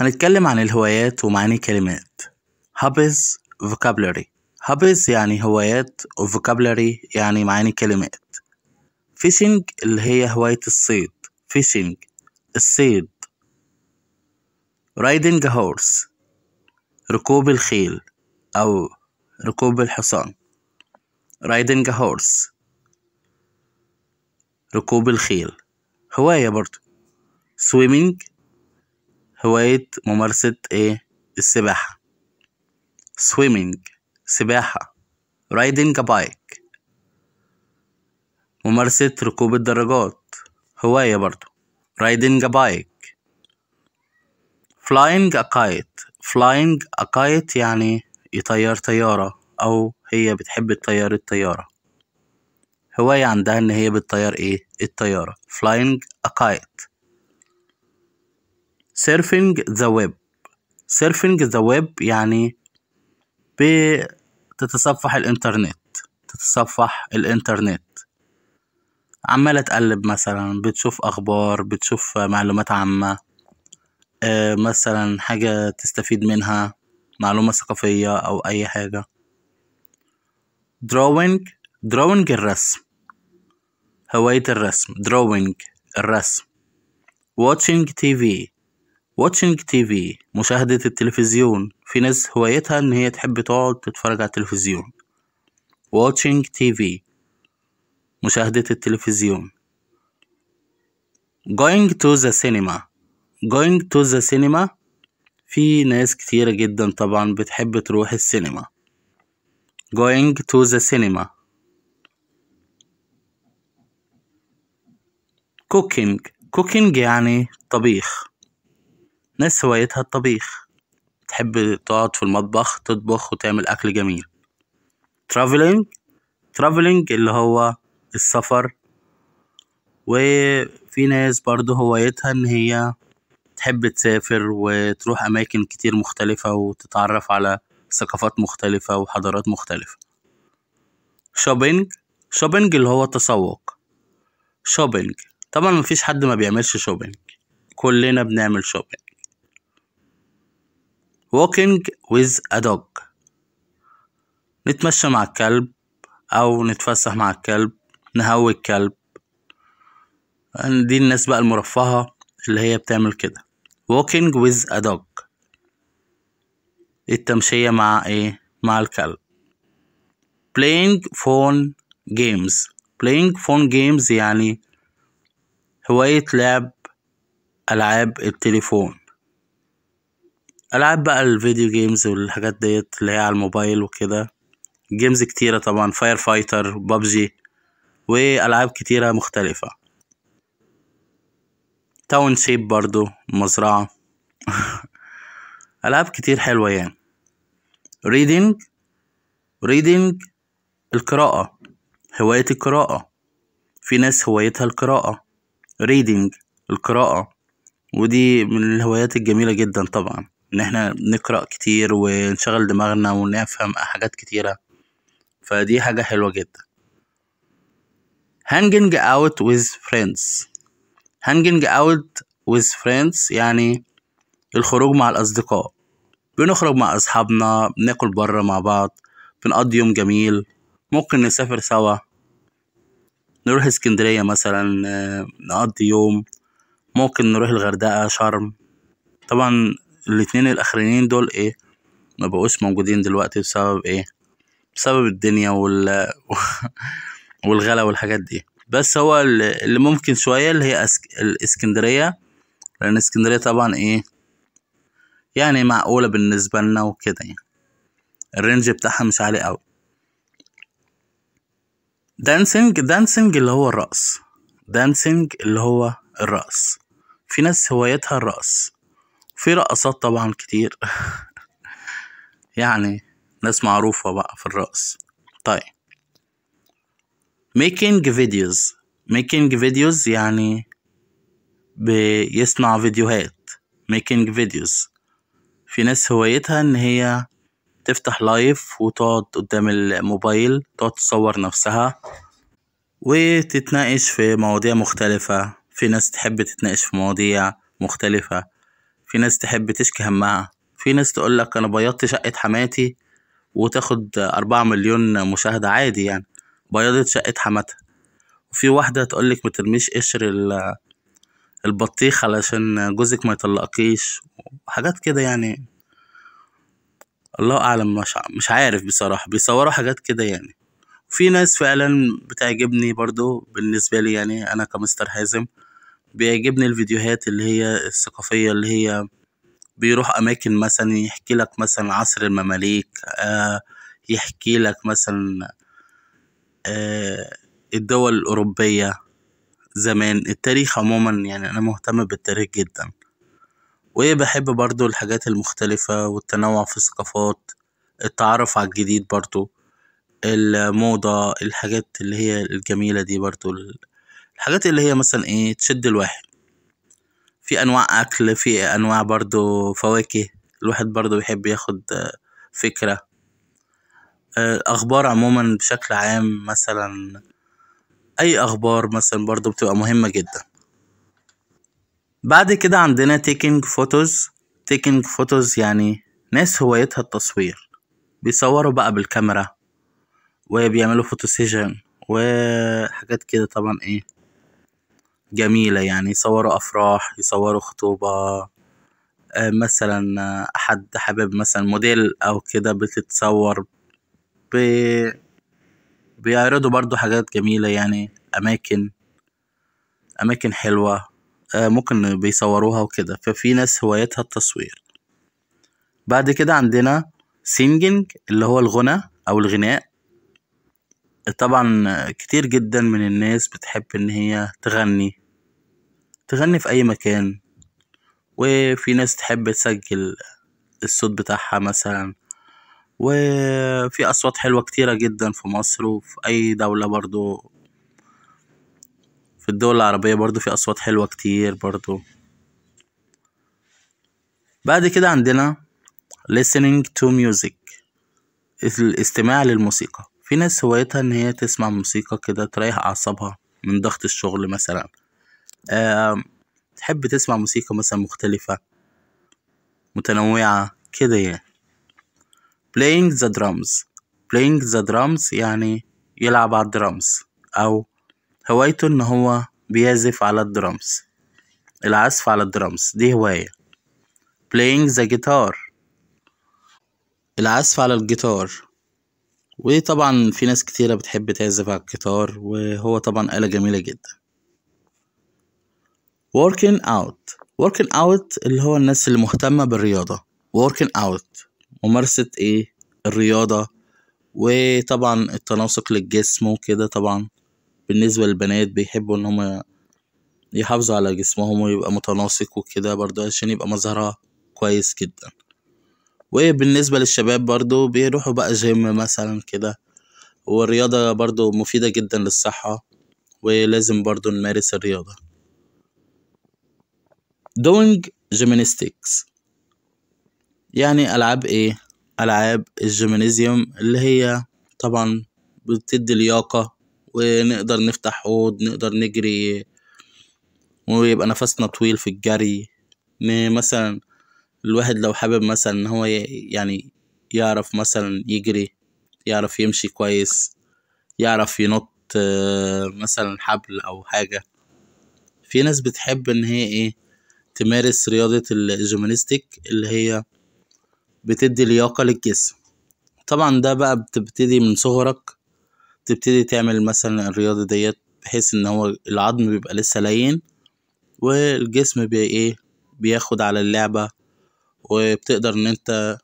هنتكلم عن الهوايات ومعاني كلمات هابز vocabulary هابز يعني هوايات وفوكابلري يعني معاني كلمات فيشنج اللي هي هواية الصيد فيشنج الصيد رايدنج هورس ركوب الخيل أو ركوب الحصان رايدنج هورس ركوب الخيل هواية برضو سويمينج هواية ممارسة ايه السباحة swimming سباحة riding a bike ممارسة ركوب الدراجات هواية برضو riding a bike flying a kite flying a kite يعني يطير طيارة أو هي بتحب تطير الطيارة هواية عندها إن هي بتطير إيه الطيارة flying a kite سيرفنج ذا ويب سيرفنج ذا ويب يعني بتتصفح الانترنت تتصفح الانترنت عمالة تقلب مثلا بتشوف أخبار بتشوف معلومات عامة أه مثلا حاجة تستفيد منها معلومة ثقافية أو أي حاجة drawing drawing الرسم هواية الرسم drawing الرسم watching TV واتشنج تي في مشاهدة التلفزيون في ناس هوايتها إن هي تحب تقعد تتفرج على التلفزيون واتشنج تي في مشاهدة التلفزيون going to the cinema going to the cinema في ناس كتيرة جدا طبعا بتحب تروح السينما going to the cinema cooking cooking يعني طبيخ ناس هوايتها الطبيخ تحب تقعد في المطبخ تطبخ وتعمل أكل جميل ترافلينج ترافلينج اللي هو السفر وفي ناس برضه هوايتها إن هي تحب تسافر وتروح أماكن كتير مختلفة وتتعرف على ثقافات مختلفة وحضارات مختلفة شوبينج شوبينج اللي هو التسوق شوبينج طبعا مفيش حد ما بيعملش شوبينج كلنا بنعمل شوبينج walking with a dog نتمشى مع الكلب أو نتفسح مع الكلب نهوي الكلب دي الناس بقى المرفهة اللي هي بتعمل كده walking with a dog التمشية مع ايه مع الكلب playing phone games playing phone games يعني هواية لعب ألعاب التليفون العاب بقى الفيديو جيمز والحاجات ديت اللي هي على الموبايل وكده جيمز كتيرة طبعا فاير فايتر بابجي والعاب كتيرة مختلفة تاون شيب برضو مزرعة العاب كتير حلوة يعني ريدنج ريدنج القراءة هواية القراءة في ناس هوايتها القراءة ريدنج القراءة ودي من الهوايات الجميلة جدا طبعا ان احنا نقرا كتير ونشغل دماغنا ونفهم حاجات كتيره فدي حاجه حلوه جدا hanging out with friends hanging out with friends يعني الخروج مع الأصدقاء بنخرج مع أصحابنا بناكل بره مع بعض بنقضي يوم جميل ممكن نسافر سوا نروح اسكندرية مثلا نقضي يوم ممكن نروح الغردقة شرم طبعا الاتنين الاخرانيين دول ايه ما بقوش موجودين دلوقتي بسبب ايه بسبب الدنيا وال والغلا والحاجات دي بس هو اللي ممكن شويه اللي هي أسك... الاسكندريه لان اسكندريه طبعا ايه يعني معقوله بالنسبه لنا وكده يعني الرينج بتاعها مش عالي قوي دانسينج دانسينج اللي هو الرقص دانسينج اللي هو الرقص في ناس هوايتها الرقص في رقصات طبعا كتير يعني ناس معروفة بقى في الرقص طيب making videos making videos يعني بيصنع فيديوهات making videos في ناس هوايتها ان هي تفتح لايف وتقعد قدام الموبايل تقعد تصور نفسها وتتناقش في مواضيع مختلفة في ناس تحب تتناقش في مواضيع مختلفة في ناس تحب تشكي همها في ناس تقولك أنا بيضت شقة حماتي وتاخد أربعة مليون مشاهدة عادي يعني بيضت شقة حماتها وفي واحدة تقولك مترميش قشر البطيخ علشان جوزك ما يطلقكيش وحاجات كده يعني الله أعلم مش عارف بصراحة بيصوروا حاجات كده يعني في ناس فعلا بتعجبني برضو بالنسبة لي يعني أنا كمستر حازم بيعجبني الفيديوهات اللي هي الثقافية اللي هي بيروح أماكن مثلا يحكي لك مثلا عصر المماليك آه، يحكي لك مثلا آه، الدول الأوروبية زمان التاريخ عموما يعني أنا مهتم بالتاريخ جدا وبحب برضو الحاجات المختلفة والتنوع في الثقافات التعرف على الجديد برضو الموضة الحاجات اللي هي الجميلة دي برضو الحاجات اللي هي مثلا ايه تشد الواحد في انواع اكل في انواع برضو فواكه الواحد برضو بيحب ياخد آه، فكرة الاخبار آه، عموما بشكل عام مثلا اي اخبار مثلا برضو بتبقى مهمة جدا بعد كده عندنا تيكينج فوتوز تيكينج فوتوز يعني ناس هوايتها التصوير بيصوروا بقى بالكاميرا وبيعملوا فوتوسيجن وحاجات كده طبعا ايه جميلة يعني يصوروا أفراح يصوروا خطوبة آه، مثلا أحد آه، حابب مثلا موديل أو كده بتتصور ب... بيعرضوا برضو حاجات جميلة يعني أماكن أماكن حلوة آه، ممكن بيصوروها وكده ففي ناس هوايتها التصوير بعد كده عندنا سينجينج اللي هو الغنى أو الغناء طبعا كتير جدا من الناس بتحب إن هي تغني تغني في أي مكان وفي ناس تحب تسجل الصوت بتاعها مثلا وفي أصوات حلوة كتيرة جدا في مصر وفي أي دولة برضو في الدول العربية برضو في أصوات حلوة كتير برضو بعد كده عندنا listening to music الاستماع للموسيقى في ناس هوايتها ان هي تسمع موسيقى كده تريح اعصابها من ضغط الشغل مثلا أه تحب تسمع موسيقى مثلا مختلفة متنوعة كده يعني playing the drums playing the drums يعني يلعب على الدرامز أو هوايته إن هو بيعزف على الدرامز العزف على الدرامز دي هواية playing the guitar العزف على الجيتار وطبعا في ناس كتيرة بتحب تعزف على الجيتار وهو طبعا آلة جميلة جدا working out working out اللي هو الناس اللي مهتمة بالرياضة working out ممارسة ايه الرياضة وطبعا التناسق للجسم وكده طبعا بالنسبة للبنات بيحبوا ان هما يحافظوا على جسمهم ويبقى متناسق وكده برضه عشان يبقى مظهرها كويس جدا وبالنسبة للشباب برضو بيروحوا بقى جيم مثلا كده والرياضة برضو مفيدة جدا للصحة ولازم برضو نمارس الرياضة doing gymnastics يعني ألعاب إيه؟ ألعاب الجيمينيزيوم اللي هي طبعا بتدي لياقة ونقدر نفتح حوض نقدر نجري ويبقى نفسنا طويل في الجري مثلا الواحد لو حابب مثلا ان هو يعني يعرف مثلا يجري يعرف يمشي كويس يعرف ينط آه، مثلا حبل او حاجة في ناس بتحب ان هي ايه تمارس رياضة الجيمناستيك اللي هي بتدي لياقة للجسم طبعا ده بقى بتبتدي من صغرك تبتدي تعمل مثلا الرياضة ديت بحيث ان هو العظم بيبقى لسه لين والجسم بي ايه بياخد على اللعبة وبتقدر ان انت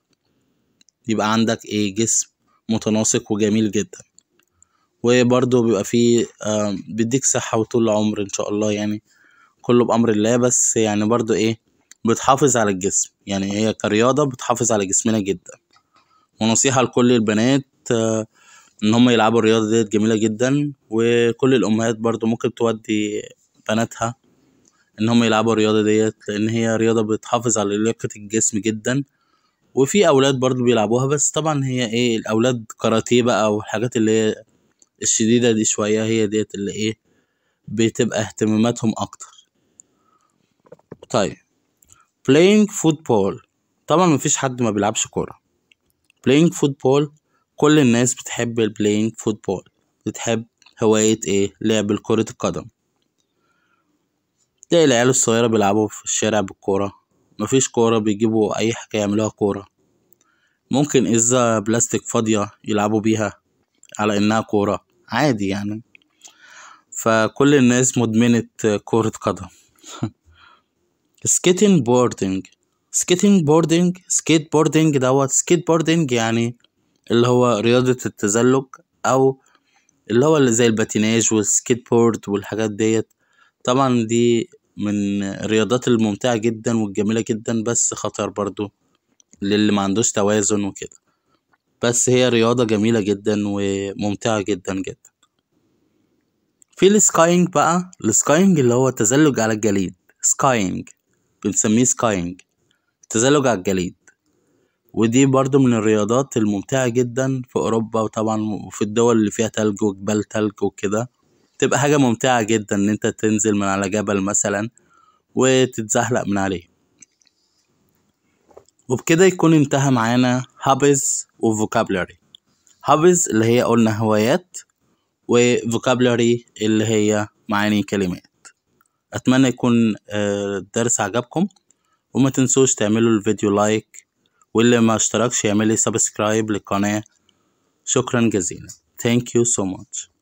يبقى عندك ايه جسم متناسق وجميل جدا وبرضه بيبقى فيه بيديك صحة وطول عمر ان شاء الله يعني كله بأمر الله بس يعني برضه ايه بتحافظ على الجسم يعني هي كرياضة بتحافظ على جسمنا جدا ونصيحة لكل البنات آه، ان هم يلعبوا الرياضة ديت جميلة جدا وكل الامهات برضو ممكن تودي بناتها ان هم يلعبوا الرياضه ديت لان هي رياضه بتحافظ على لياقه الجسم جدا وفي اولاد برضو بيلعبوها بس طبعا هي ايه الاولاد كاراتيه بقى او الحاجات اللي هي الشديده دي شويه هي ديت اللي ايه بتبقى اهتماماتهم اكتر طيب playing football طبعا مفيش حد ما بيلعبش كوره playing football كل الناس بتحب البلاينج فوتبول بتحب هواية ايه لعب كرة القدم تلاقي العيال الصغيرة بيلعبوا في الشارع بالكورة مفيش كورة بيجيبوا أي حاجة يعملوها كورة ممكن إزا بلاستيك فاضية يلعبوا بيها على إنها كورة عادي يعني فكل الناس مدمنة كرة قدم سكيتنج بوردنج سكيتنج بوردنج سكيت بوردنج دوت سكيت بوردنج يعني اللي هو رياضة التزلج أو اللي هو اللي زي الباتيناج والسكيت بورد والحاجات ديت طبعا دي من الرياضات الممتعة جدا والجميلة جدا بس خطر برضو للي ما عندوش توازن وكده بس هي رياضة جميلة جدا وممتعة جدا جدا في السكاينج بقى السكاينج اللي هو تزلج على الجليد سكاينج بنسميه سكاينج تزلج على الجليد ودي برضو من الرياضات الممتعة جدا في أوروبا وطبعا في الدول اللي فيها تلج وجبال تلج وكده تبقى حاجة ممتعة جدا إن أنت تنزل من على جبل مثلا وتتزحلق من عليه وبكده يكون انتهى معانا هابز وفوكابلري هابز اللي هي قلنا هوايات وفوكابلري اللي هي معاني كلمات أتمنى يكون الدرس آه، عجبكم وما تنسوش تعملوا الفيديو لايك واللي ما اشتركش يعمل لي سبسكرايب للقناة شكرا جزيلا Thank you so much